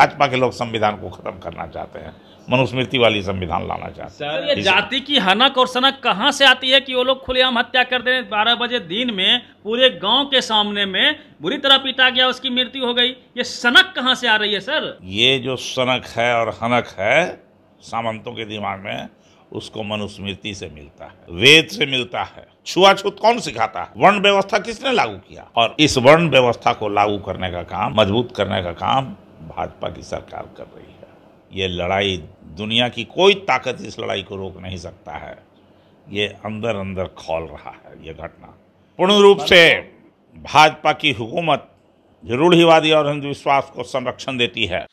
भाजपा के लोग संविधान को खत्म करना चाहते हैं मनुस्मृति वाली संविधान लाना चाहते हैं तो जाति की हनक और सनक कहाँ से आती है कि वो लोग खुलेआम हत्या कर दे बारह बजे दिन में पूरे गांव के सामने में बुरी तरह पीटा गया उसकी मृत्यु हो गई ये सनक कहाँ से आ रही है सर ये जो सनक है और हनक है सामंतों के दिमाग में उसको मनुस्मृति से मिलता है वेद से मिलता है छुआछूत कौन सिखाता है वर्ण व्यवस्था किसने लागू किया और इस वर्ण व्यवस्था को लागू करने का काम मजबूत करने का काम भाजपा की सरकार कर रही है ये लड़ाई दुनिया की कोई ताकत इस लड़ाई को रोक नहीं सकता है ये अंदर अंदर खोल रहा है ये घटना पूर्ण रूप से भाजपा की हुकूमत रूढ़िवादी और हिंदू विश्वास को संरक्षण देती है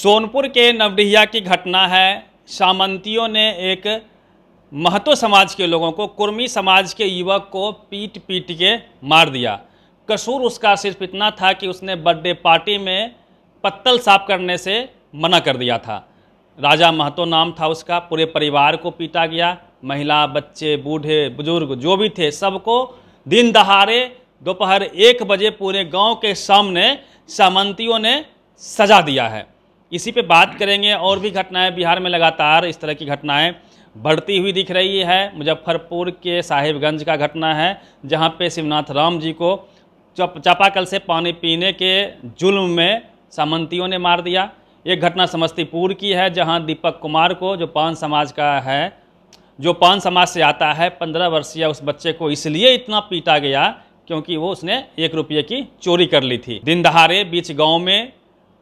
सोनपुर के नवडिहिया की घटना है सामंतियों ने एक महतो समाज के लोगों को कुर्मी समाज के युवक को पीट पीट के मार दिया कसूर उसका सिर्फ इतना था कि उसने बर्थडे पार्टी में पत्तल साफ करने से मना कर दिया था राजा महतो नाम था उसका पूरे परिवार को पीटा गया महिला बच्चे बूढ़े बुजुर्ग जो भी थे सबको दिन दहाड़े दोपहर एक बजे पूरे गांव के सामने सामंतियों ने सजा दिया है इसी पे बात करेंगे और भी घटनाएं बिहार में लगातार इस तरह की घटनाएं बढ़ती हुई दिख रही है मुजफ्फरपुर के साहिबगंज का घटना है जहां पे शिवनाथ राम जी को चापाकल से पानी पीने के जुल्म में सामंतियों ने मार दिया एक घटना समस्तीपुर की है जहां दीपक कुमार को जो पान समाज का है जो पान समाज से आता है पंद्रह वर्षीय उस बच्चे को इसलिए इतना पीटा गया क्योंकि वो उसने एक रुपये की चोरी कर ली थी दिन दहाड़े बीच गाँव में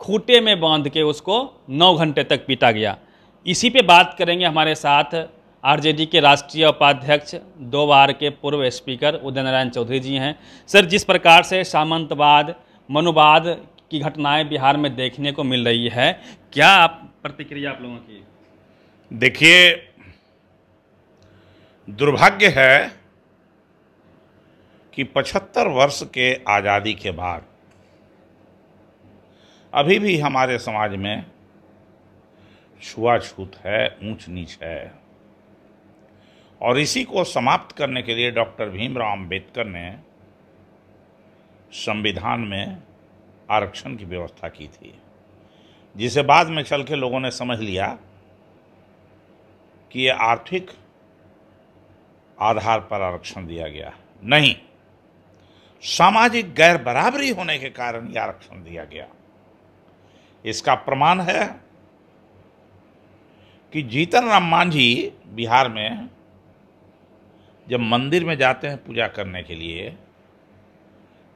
खूटे में बांध के उसको नौ घंटे तक पीटा गया इसी पे बात करेंगे हमारे साथ आरजेडी के राष्ट्रीय उपाध्यक्ष दो बार के पूर्व स्पीकर उदय नारायण चौधरी जी हैं सर जिस प्रकार से सामंतवाद मनुवाद की घटनाएं बिहार में देखने को मिल रही है क्या आप प्रतिक्रिया आप लोगों की देखिए दुर्भाग्य है कि 75 वर्ष के आज़ादी के बाद अभी भी हमारे समाज में छुआछूत है ऊंच नीच है और इसी को समाप्त करने के लिए डॉक्टर भीमराव अंबेडकर ने संविधान में आरक्षण की व्यवस्था की थी जिसे बाद में चल के लोगों ने समझ लिया कि यह आर्थिक आधार पर आरक्षण दिया गया नहीं सामाजिक गैर बराबरी होने के कारण यह आरक्षण दिया गया इसका प्रमाण है कि जीतन राम मांझी बिहार में जब मंदिर में जाते हैं पूजा करने के लिए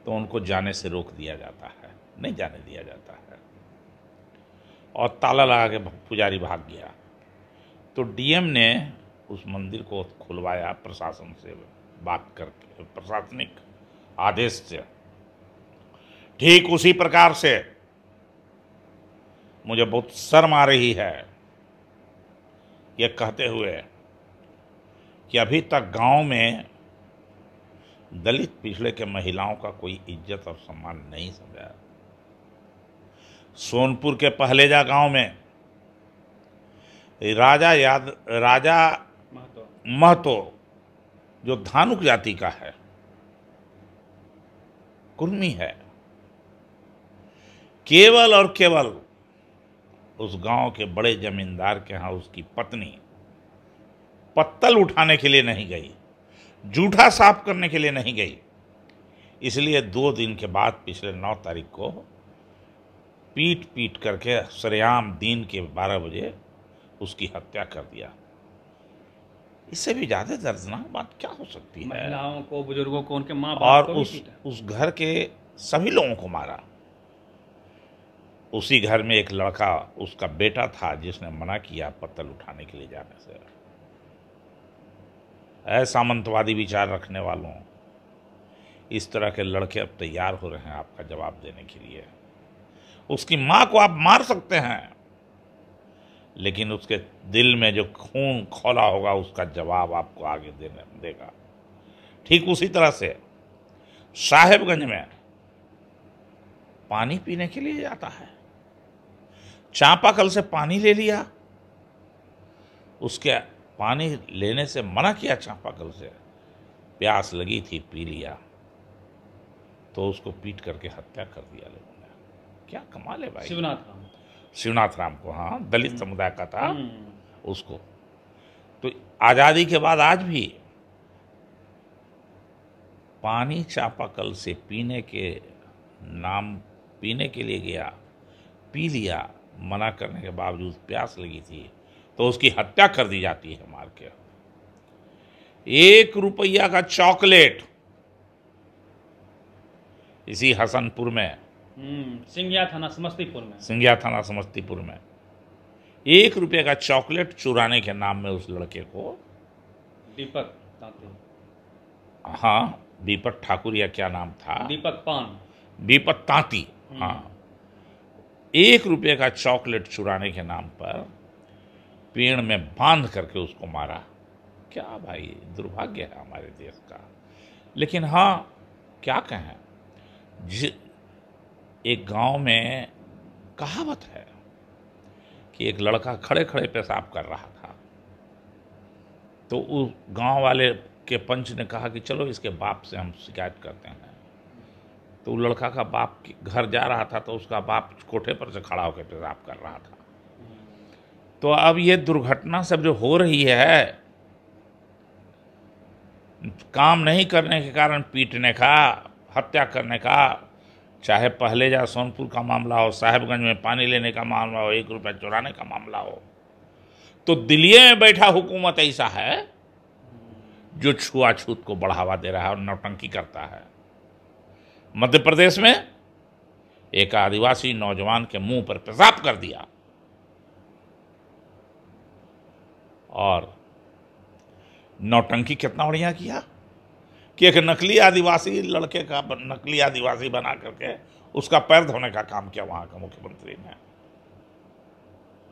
तो उनको जाने से रोक दिया जाता है नहीं जाने दिया जाता है और ताला लगा के पुजारी भाग गया तो डीएम ने उस मंदिर को खुलवाया प्रशासन से बात करके प्रशासनिक आदेश से ठीक उसी प्रकार से मुझे बहुत शर्म आ रही है यह कहते हुए कि अभी तक गांव में दलित पिछड़े के महिलाओं का कोई इज्जत और सम्मान नहीं समझा सोनपुर के पहलेजा गांव में राजा याद राजा महतो जो धानुक जाति का है कुर्मी है केवल और केवल उस गांव के बड़े जमींदार के यहाँ उसकी पत्नी पत्तल उठाने के लिए नहीं गई जूठा साफ करने के लिए नहीं गई इसलिए दो दिन के बाद पिछले नौ तारीख को पीट पीट करके सरेआम दिन के बारह बजे उसकी हत्या कर दिया इससे भी ज़्यादा दर्दनाक बात क्या हो सकती है महिलाओं को बुजुर्गों को उनके माँ और उस उस घर के सभी लोगों को मारा उसी घर में एक लड़का उसका बेटा था जिसने मना किया पत्तल उठाने के लिए जाने से असामंतवादी विचार रखने वालों इस तरह के लड़के अब तैयार हो रहे हैं आपका जवाब देने के लिए उसकी माँ को आप मार सकते हैं लेकिन उसके दिल में जो खून खोला होगा उसका जवाब आपको आगे देने देगा ठीक उसी तरह से साहेबगंज में पानी पीने के लिए जाता है चापाकल से पानी ले लिया उसके पानी लेने से मना किया चापाकल से प्यास लगी थी पी लिया तो उसको पीट करके हत्या कर दिया लोगों ने क्या कमाल है भाई शिवनाथ राम शिवनाथ राम को हाँ दलित हम्म। समुदाय का था हम्म। उसको तो आज़ादी के बाद आज भी पानी चापाकल से पीने के नाम पीने के लिए गया पी लिया मना करने के बावजूद प्यास लगी थी तो उसकी हत्या कर दी जाती है मार के एक रुपया का चॉकलेट इसी हसनपुर में हम्म, सिंगिया थाना समस्तीपुर में सिंगिया थाना समस्तीपुर में एक रुपये का चॉकलेट चुराने के नाम में उस लड़के को दीपक हाँ दीपक ठाकुर या क्या नाम था दीपक पान दीपक तांती हाँ एक रुपये का चॉकलेट चुराने के नाम पर पेड़ में बांध करके उसको मारा क्या भाई दुर्भाग्य है हमारे देश का लेकिन हाँ क्या कहें जि एक गांव में कहावत है कि एक लड़का खड़े खड़े पेशाब कर रहा था तो उस गांव वाले के पंच ने कहा कि चलो इसके बाप से हम शिकायत करते हैं तो वो लड़का का बाप घर जा रहा था तो उसका बाप कोठे पर से खड़ा होकर पेशाब कर रहा था तो अब ये दुर्घटना सब जो हो रही है काम नहीं करने के कारण पीटने का हत्या करने का चाहे पहले जा सोनपुर का मामला हो साहेबगंज में पानी लेने का मामला हो एक रुपया चुराने का मामला हो तो दिल्ली में बैठा हुकूमत ऐसा है जो छुआछूत को बढ़ावा दे रहा है और नौटंकी करता है मध्य प्रदेश में एक आदिवासी नौजवान के मुंह पर पेशाब कर दिया और नौटंकी कितना बढ़िया किया कि एक नकली आदिवासी लड़के का नकली आदिवासी बना करके उसका पैर धोने का काम किया वहां का मुख्यमंत्री ने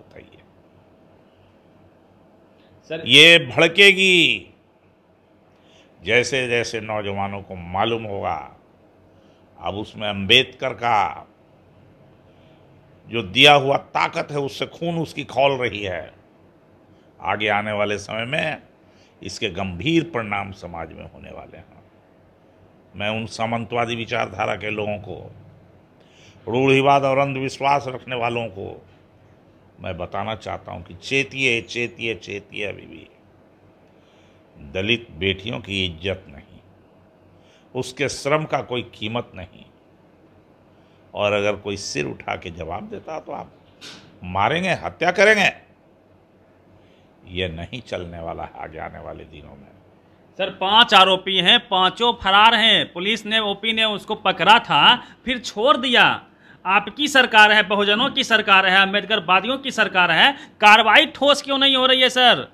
बताइए सर ये भड़केगी जैसे जैसे नौजवानों को मालूम होगा अब उसमें अंबेडकर का जो दिया हुआ ताकत है उससे खून उसकी खोल रही है आगे आने वाले समय में इसके गंभीर परिणाम समाज में होने वाले हैं मैं उन सामंतवादी विचारधारा के लोगों को रूढ़िवाद और अंधविश्वास रखने वालों को मैं बताना चाहता हूं कि चेतिए चेतिए चेतिए अभी भी दलित बेटियों की इज्जत उसके श्रम का कोई कीमत नहीं और अगर कोई सिर उठा के जवाब देता तो आप मारेंगे हत्या करेंगे यह नहीं चलने वाला है आगे आने वाले दिनों में सर पांच आरोपी हैं पांचों फरार हैं पुलिस ने ओपी ने उसको पकड़ा था फिर छोड़ दिया आपकी सरकार है बहुजनों की सरकार है अम्बेडकर वादियों की सरकार है कार्रवाई ठोस क्यों नहीं हो रही है सर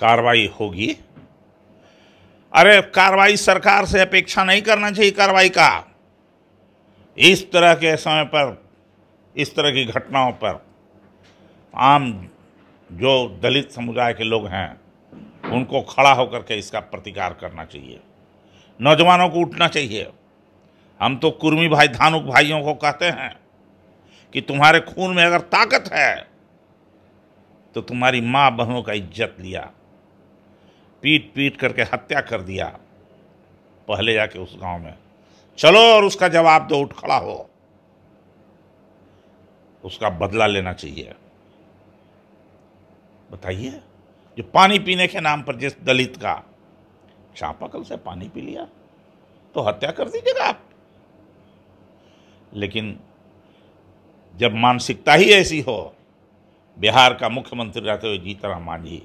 कार्रवाई होगी अरे कार्रवाई सरकार से अपेक्षा नहीं करना चाहिए कार्रवाई का इस तरह के समय पर इस तरह की घटनाओं पर आम जो दलित समुदाय के लोग हैं उनको खड़ा होकर के इसका प्रतिकार करना चाहिए नौजवानों को उठना चाहिए हम तो कुर्मी भाई धानुक भाइयों को कहते हैं कि तुम्हारे खून में अगर ताकत है तो तुम्हारी माँ बहनों का इज्जत लिया पीट पीट करके हत्या कर दिया पहले जाके उस गांव में चलो और उसका जवाब दो उठ खड़ा हो उसका बदला लेना चाहिए बताइए जो पानी पीने के नाम पर जिस दलित का चापाकल से पानी पी लिया तो हत्या कर दीजिएगा आप लेकिन जब मानसिकता ही ऐसी हो बिहार का मुख्यमंत्री रहते हुए जीतराम मांझी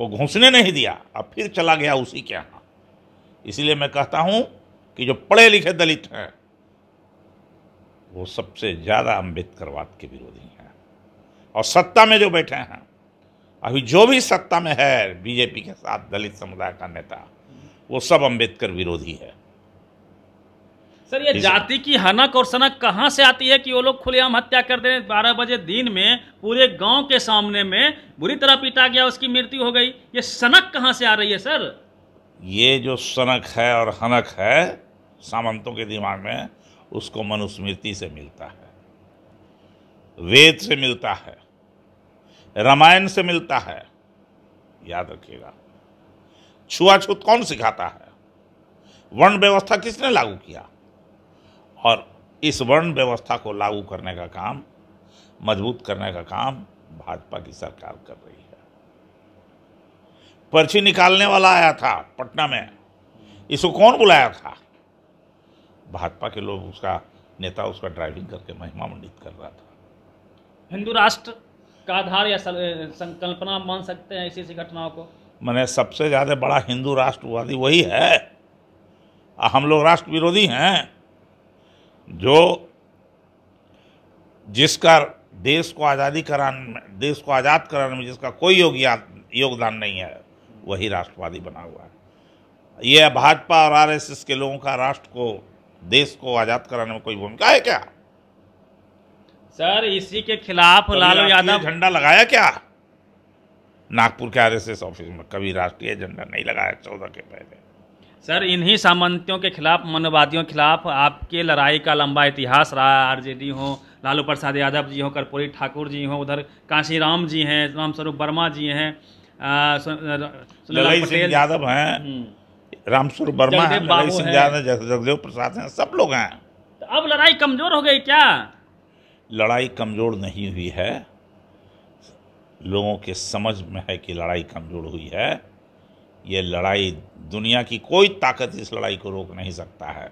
को घुसने नहीं दिया अब फिर चला गया उसी के यहाँ इसलिए मैं कहता हूं कि जो पढ़े लिखे दलित हैं वो सबसे ज़्यादा अम्बेडकरवाद के विरोधी हैं और सत्ता में जो बैठे हैं अभी जो भी सत्ता में है बीजेपी के साथ दलित समुदाय का नेता वो सब अम्बेडकर विरोधी है सर ये जाति की हनक और सनक कहाँ से आती है कि वो लोग खुलेआम हत्या कर दे बारह बजे दिन में पूरे गांव के सामने में बुरी तरह पीटा गया उसकी मृत्यु हो गई ये सनक कहाँ से आ रही है सर ये जो सनक है और हनक है सामंतों के दिमाग में उसको मनुस्मृति से मिलता है वेद से मिलता है रामायण से मिलता है याद रखिएगा छुआछूत कौन सिखाता है वर्ण व्यवस्था किसने लागू किया और इस वर्ण व्यवस्था को लागू करने का काम मजबूत करने का काम भाजपा की सरकार कर रही है पर्ची निकालने वाला आया था पटना में इसको कौन बुलाया था भाजपा के लोग उसका नेता उसका ड्राइविंग करके महिमा मंडित कर रहा था हिंदू राष्ट्र का आधार या संकल्पना मान सकते हैं ऐसी ऐसी घटनाओं को मैंने सबसे ज़्यादा बड़ा हिंदू राष्ट्रवादी वही है हम लोग राष्ट्र विरोधी हैं जो जिसका देश को आज़ादी कराने में देश को आज़ाद कराने में जिसका कोई योगदान नहीं है वही राष्ट्रवादी बना हुआ है यह भाजपा और आरएसएस के लोगों का राष्ट्र को देश को आज़ाद कराने में कोई भूमिका है क्या सर इसी के खिलाफ तो लालू यादव झंडा लगाया क्या नागपुर के आरएसएस ऑफिस में कभी राष्ट्रीय झंडा नहीं लगाया चौदह के पहले सर इन्हीं सामंतियों के खिलाफ मनवादियों के खिलाफ आपके लड़ाई का लंबा इतिहास रहा आरजेडी हो लालू प्रसाद यादव जी हों कर्पूरी ठाकुर जी हों उधर राम जी हैं रामस्वरूप वर्मा जी हैं लड़ाई सिंह यादव हैं हम्म। रामस्वरूप वर्मा हैं सिंह यादव जगदेव प्रसाद हैं सब लोग हैं तो अब लड़ाई कमजोर हो गई क्या लड़ाई कमजोर नहीं हुई है लोगों के समझ में है कि लड़ाई कमजोर हुई है ये लड़ाई दुनिया की कोई ताकत इस लड़ाई को रोक नहीं सकता है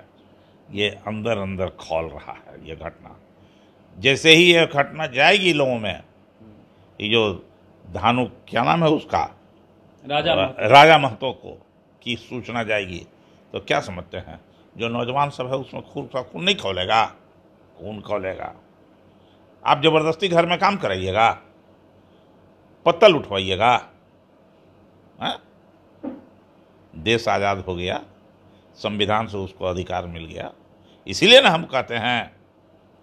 ये अंदर अंदर खोल रहा है ये घटना जैसे ही ये घटना जाएगी लोगों में ये जो धानु क्या नाम है उसका राजा राजा महतो को की सूचना जाएगी तो क्या समझते हैं जो नौजवान सब है उसमें खून का खून नहीं खोलेगा खून खोलेगा आप ज़बरदस्ती घर में काम कराइएगा पत्तल उठवाइएगा हाँ? देश आज़ाद हो गया संविधान से उसको अधिकार मिल गया इसीलिए ना हम कहते हैं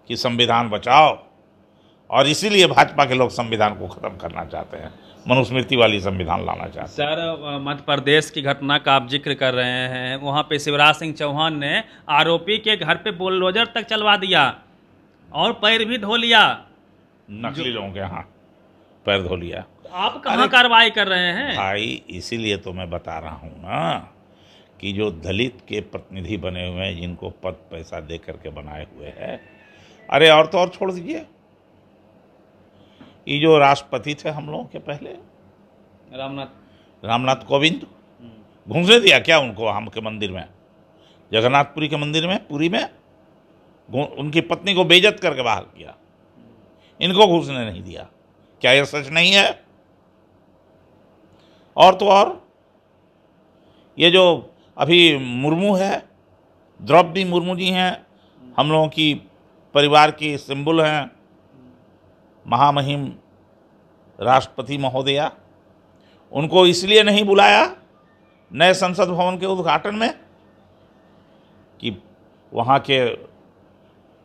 कि संविधान बचाओ और इसीलिए भाजपा के लोग संविधान को ख़त्म करना चाहते हैं मनुस्मृति वाली संविधान लाना चाहते हैं सर मध्य प्रदेश की घटना का आप जिक्र कर रहे हैं वहाँ पे शिवराज सिंह चौहान ने आरोपी के घर पे बुलडोजर तक चलवा दिया और पैर भी धो लिया नकली लोगों के यहाँ पैर धो लिया आप कहाँ कार्रवाई कर रहे हैं भाई इसीलिए तो मैं बता रहा हूँ ना कि जो दलित के प्रतिनिधि बने हुए हैं जिनको पद पैसा दे करके बनाए हुए हैं अरे और तो और छोड़ दीजिए ये जो राष्ट्रपति थे हम लोगों के पहले रामनाथ रामनाथ कोविंद हम्म। घूसने दिया क्या उनको हम के मंदिर में जगन्नाथपुरी के मंदिर में पुरी में उनकी पत्नी को बेजत करके बाहर किया इनको घुसने नहीं दिया क्या यह सच नहीं है और तो और ये जो अभी मुर्मू है द्रौपदी मुर्मू जी हैं हम लोगों की परिवार की सिंबल हैं महामहिम राष्ट्रपति महोदया उनको इसलिए नहीं बुलाया नए संसद भवन के उद्घाटन में कि वहाँ के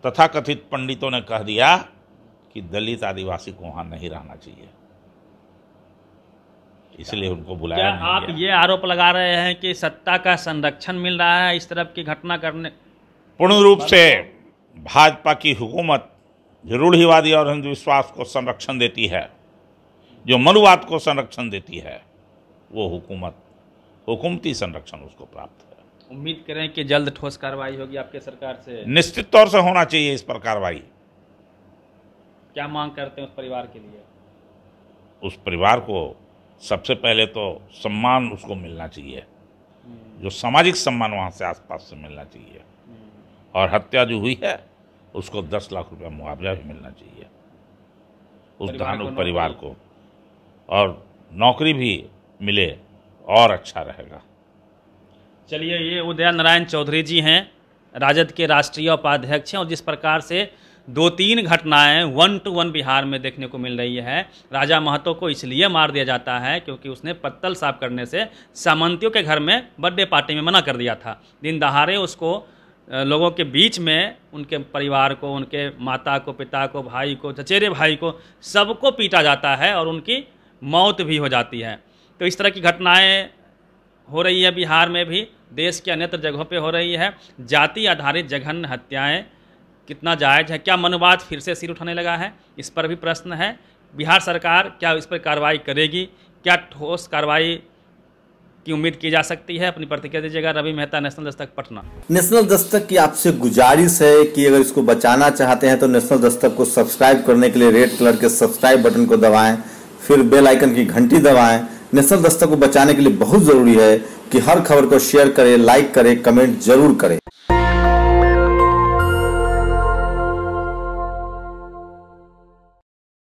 तथाकथित पंडितों ने कह दिया कि दलित आदिवासी को वहाँ नहीं रहना चाहिए इसलिए उनको बुलाया क्या आप ये आरोप लगा रहे हैं कि सत्ता का संरक्षण मिल रहा है इस तरफ की घटना करने पूर्ण रूप से भाजपा की हुकूमत रूढ़िवादी और अंधविश्वास को संरक्षण देती है जो मनुवाद को संरक्षण देती है वो हुकूमत हुकूमती संरक्षण उसको प्राप्त है उम्मीद करें कि जल्द ठोस कार्रवाई होगी आपके सरकार से निश्चित तौर से होना चाहिए इस पर कार्रवाई क्या मांग करते हैं उस परिवार के लिए उस परिवार को सबसे पहले तो सम्मान उसको मिलना चाहिए जो सामाजिक सम्मान वहाँ से आसपास से मिलना चाहिए और हत्या जो हुई है उसको दस लाख रुपया मुआवजा भी मिलना चाहिए उस धान परिवार को और नौकरी भी मिले और अच्छा रहेगा चलिए ये उदय नारायण चौधरी जी हैं राजद के राष्ट्रीय उपाध्यक्ष हैं और जिस प्रकार से दो तीन घटनाएं वन टू वन बिहार में देखने को मिल रही है राजा महतो को इसलिए मार दिया जाता है क्योंकि उसने पत्तल साफ करने से सामंतियों के घर में बर्थडे पार्टी में मना कर दिया था दिन दहाड़े उसको लोगों के बीच में उनके परिवार को उनके माता को पिता को भाई को चचेरे भाई को सबको पीटा जाता है और उनकी मौत भी हो जाती है तो इस तरह की घटनाएं हो रही है बिहार में भी देश के अन्यत्र जगहों पे हो रही है जाति आधारित जघन्य हत्याएं कितना जायज़ है क्या मनवाद फिर से सिर उठाने लगा है इस पर भी प्रश्न है बिहार सरकार क्या इस पर कार्रवाई करेगी क्या ठोस कार्रवाई की उम्मीद की जा सकती है अपनी प्रतिक्रिया दीजिएगा रवि मेहता नेशनल दस्तक पटना नेशनल दस्तक की आपसे गुजारिश है कि अगर इसको बचाना चाहते हैं तो नेशनल दस्तक को सब्सक्राइब करने के लिए रेड कलर के सब्सक्राइब बटन को दबाएं फिर बेल आइकन की घंटी दबाएं नेशनल दस्तक को बचाने के लिए बहुत जरूरी है कि हर खबर को शेयर करें लाइक करें कमेंट जरूर करें